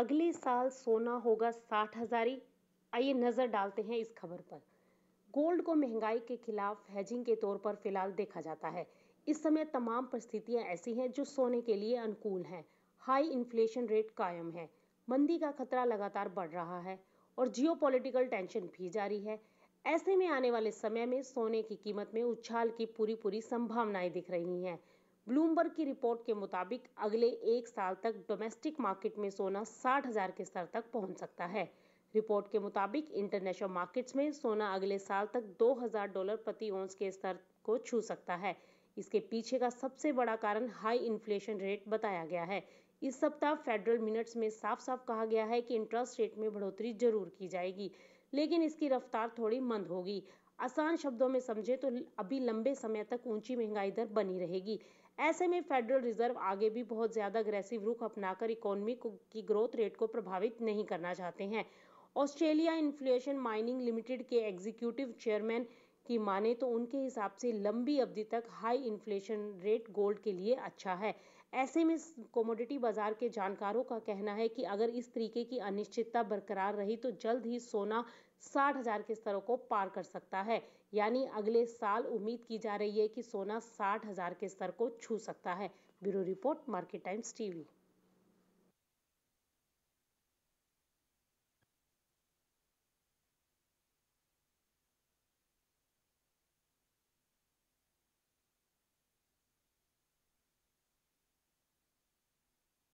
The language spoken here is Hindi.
अगले साल सोना होगा साठ हजारी आइए नज़र डालते हैं इस खबर पर गोल्ड को महंगाई के खिलाफ हेजिंग के तौर पर फिलहाल देखा जाता है इस समय तमाम परिस्थितियां ऐसी हैं जो सोने के लिए अनुकूल हैं हाई इन्फ्लेशन रेट कायम है मंदी का खतरा लगातार बढ़ रहा है और जियो टेंशन भी जारी है ऐसे में आने वाले समय में सोने की कीमत में उछाल की पूरी पूरी संभावनाएं दिख रही हैं ब्लूमबर्ग की रिपोर्ट के मुताबिक अगले एक साल तक डोमेस्टिक मार्केट में सोना साठ हजार के स्तर तक पहुंच सकता है रिपोर्ट के मुताबिक इंटरनेशनल मार्केट्स में सोना अगले साल तक 2000 डॉलर प्रति ओंस के स्तर को छू सकता है इसके पीछे का सबसे बड़ा कारण हाई इन्फ्लेशन रेट बताया गया है इस सप्ताह फेडरल मिनट्स में साफ साफ कहा गया है कि इंटरेस्ट रेट में बढ़ोतरी जरूर की जाएगी लेकिन इसकी रफ्तार थोड़ी मंद होगी आसान शब्दों में समझे तो अभी लंबे समय तक ऊंची महंगाई दर बनी रहेगी ऐसे में फेडरल रिजर्व आगे भी बहुत ज़्यादा अग्रेसिव रुख अपनाकर इकोनॉमी की ग्रोथ रेट को प्रभावित नहीं करना चाहते हैं ऑस्ट्रेलिया इन्फ्लेशन माइनिंग लिमिटेड के एग्जीक्यूटिव चेयरमैन की माने तो उनके हिसाब से लंबी अवधि तक हाई इन्फ्लेशन रेट गोल्ड के लिए अच्छा है ऐसे में कमोडिटी बाजार के जानकारों का कहना है कि अगर इस तरीके की अनिश्चितता बरकरार रही तो जल्द ही सोना साठ हजार के स्तरों को पार कर सकता है यानी अगले साल उम्मीद की जा रही है कि सोना साठ हजार के स्तर को छू सकता है bureau report market times TV